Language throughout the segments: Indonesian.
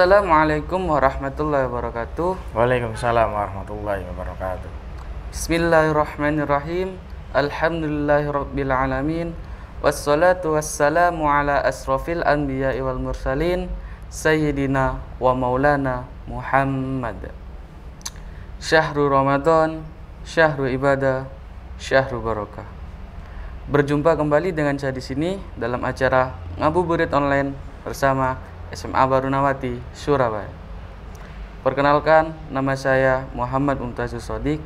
Assalamualaikum warahmatullahi wabarakatuh. Waalaikumsalam warahmatullahi wabarakatuh. Bismillahirrahmanirrahim. Alhamdulillahirabbil alamin. Wassalatu wassalamu ala asrofil anbiya wal mursalin sayyidina wa maulana Muhammad. Syahrul Ramadan, syahrul ibadah, syahrul barokah. Berjumpa kembali dengan saya di sini dalam acara Ngabuburit Online bersama SMA Barunawati, Surabaya. Perkenalkan, nama saya Muhammad Umtazu Sodik.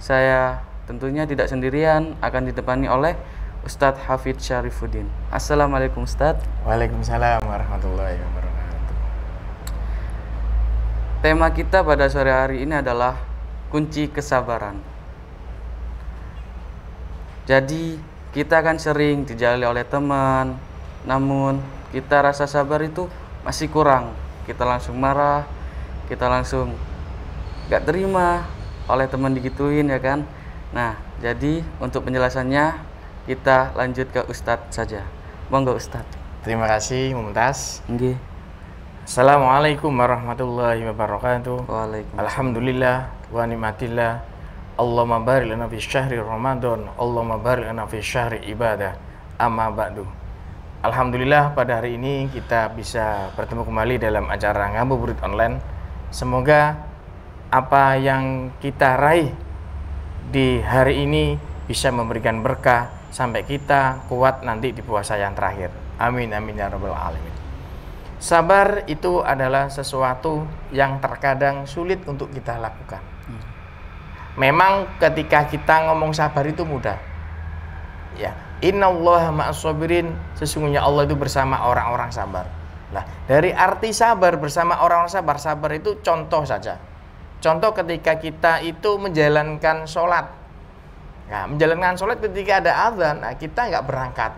Saya tentunya tidak sendirian, akan ditemani oleh Ustadz Hafid Syarifuddin. Assalamualaikum Ustadz. Waalaikumsalam warahmatullahi wabarakatuh. Tema kita pada sore hari ini adalah kunci kesabaran. Jadi kita akan sering dijali oleh teman, namun kita rasa sabar itu masih kurang kita langsung marah kita langsung gak terima oleh teman digituin ya kan nah jadi untuk penjelasannya kita lanjut ke Ustadz saja monggo Ustadz terima kasih Mumtaz Nge. Assalamualaikum warahmatullahi wabarakatuh Waalaikumsalam Alhamdulillah wa nimatillah Allahumma barik lana fi syahri Ramadan Allahumma barik lana fi syahri ibadah amma ba'du Alhamdulillah pada hari ini kita bisa bertemu kembali dalam acara Ngabuburit Online. Semoga apa yang kita raih di hari ini bisa memberikan berkah sampai kita kuat nanti di puasa yang terakhir. Amin amin ya rabbal alamin. Sabar itu adalah sesuatu yang terkadang sulit untuk kita lakukan. Hmm. Memang ketika kita ngomong sabar itu mudah ya inna Allah ma'asubirin sesungguhnya Allah itu bersama orang-orang sabar nah dari arti sabar bersama orang-orang sabar sabar itu contoh saja contoh ketika kita itu menjalankan sholat nah menjalankan sholat ketika ada azan nah, kita nggak berangkat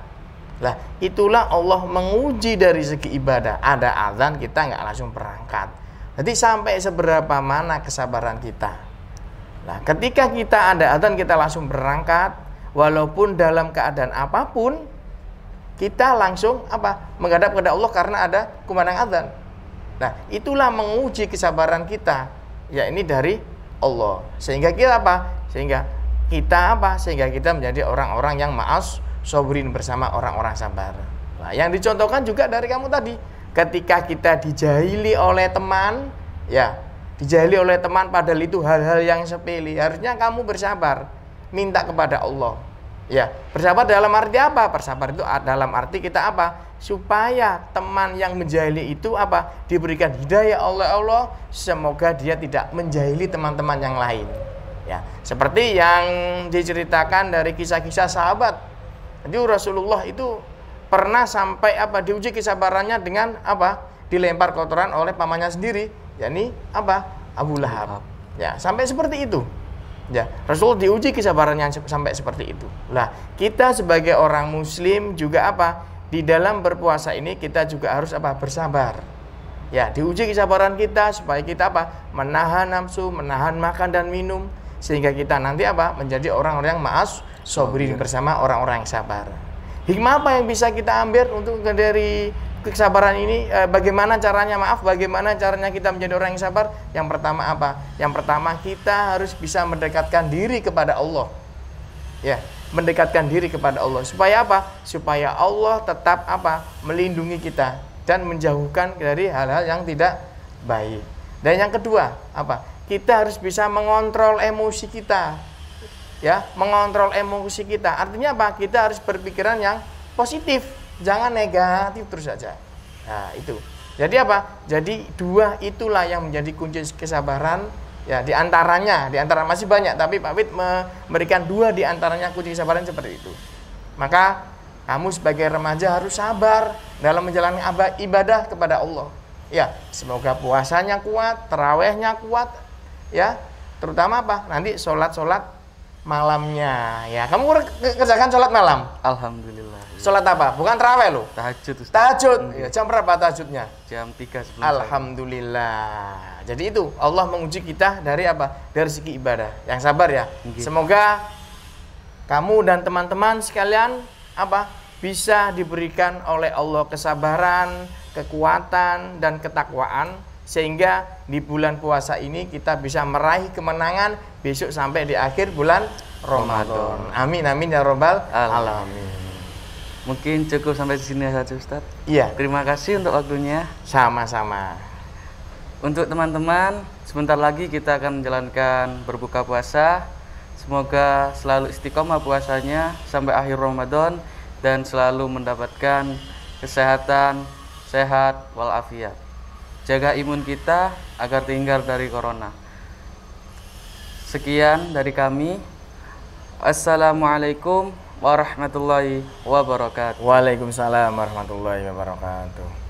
lah itulah Allah menguji dari segi ibadah ada azan kita nggak langsung berangkat jadi sampai seberapa mana kesabaran kita nah ketika kita ada azan kita langsung berangkat walaupun dalam keadaan apapun kita langsung apa menghadap kepada Allah karena ada kumandang azan. Nah, itulah menguji kesabaran kita. Ya ini dari Allah. Sehingga kita apa? Sehingga kita apa? Sehingga kita menjadi orang-orang yang maas sobrin bersama orang-orang sabar. Nah, yang dicontohkan juga dari kamu tadi. Ketika kita dijahili oleh teman, ya, dijahili oleh teman padahal itu hal-hal yang sepele. Harusnya kamu bersabar minta kepada Allah. Ya, bersabar dalam arti apa? Bersabar itu dalam arti kita apa? Supaya teman yang menjahili itu apa? Diberikan hidayah oleh Allah, semoga dia tidak menjahili teman-teman yang lain. Ya, seperti yang diceritakan dari kisah-kisah sahabat. Jadi Rasulullah itu pernah sampai apa diuji kesabarannya dengan apa? Dilempar kotoran oleh pamannya sendiri, yakni apa? Abu Lahab. Ya, sampai seperti itu. Ya, Rasul diuji kesabarannya sampai seperti itu. Lah, kita sebagai orang muslim juga apa? Di dalam berpuasa ini kita juga harus apa? Bersabar. Ya, diuji kesabaran kita supaya kita apa? Menahan nafsu, menahan makan dan minum sehingga kita nanti apa? Menjadi orang-orang yang maas sobrin bersama orang-orang yang sabar. Hikmah apa yang bisa kita ambil untuk dari kesabaran ini eh, bagaimana caranya maaf bagaimana caranya kita menjadi orang yang sabar yang pertama apa yang pertama kita harus bisa mendekatkan diri kepada Allah ya mendekatkan diri kepada Allah supaya apa supaya Allah tetap apa melindungi kita dan menjauhkan dari hal-hal yang tidak baik dan yang kedua apa kita harus bisa mengontrol emosi kita ya mengontrol emosi kita artinya apa kita harus berpikiran yang positif Jangan negatif terus saja. Nah, itu. Jadi apa? Jadi dua itulah yang menjadi kunci kesabaran. Ya, di antaranya, di antara masih banyak, tapi Pak Wid memberikan dua di antaranya kunci kesabaran seperti itu. Maka kamu sebagai remaja harus sabar dalam menjalani ibadah kepada Allah. Ya, semoga puasanya kuat, terawihnya kuat, ya. Terutama apa? Nanti sholat-sholat malamnya ya kamu kerjakan sholat malam alhamdulillah iya. sholat apa bukan terawih lo tahajud Ustaz. tahajud hmm. ya, jam berapa tahajudnya jam tiga. sebelum alhamdulillah jadi itu Allah menguji kita dari apa dari segi ibadah yang sabar ya semoga kamu dan teman-teman sekalian apa bisa diberikan oleh Allah kesabaran kekuatan dan ketakwaan sehingga di bulan puasa ini kita bisa meraih kemenangan besok sampai di akhir bulan Ramadan. Amin amin ya robbal alamin. Mungkin cukup sampai di sini saja Ustaz. Iya. Terima kasih untuk waktunya. Sama-sama. Untuk teman-teman, sebentar lagi kita akan menjalankan berbuka puasa. Semoga selalu istiqomah puasanya sampai akhir Ramadan dan selalu mendapatkan kesehatan sehat walafiat jaga imun kita agar tinggal dari corona. Sekian dari kami. Assalamualaikum warahmatullahi wabarakatuh. Waalaikumsalam warahmatullahi wabarakatuh.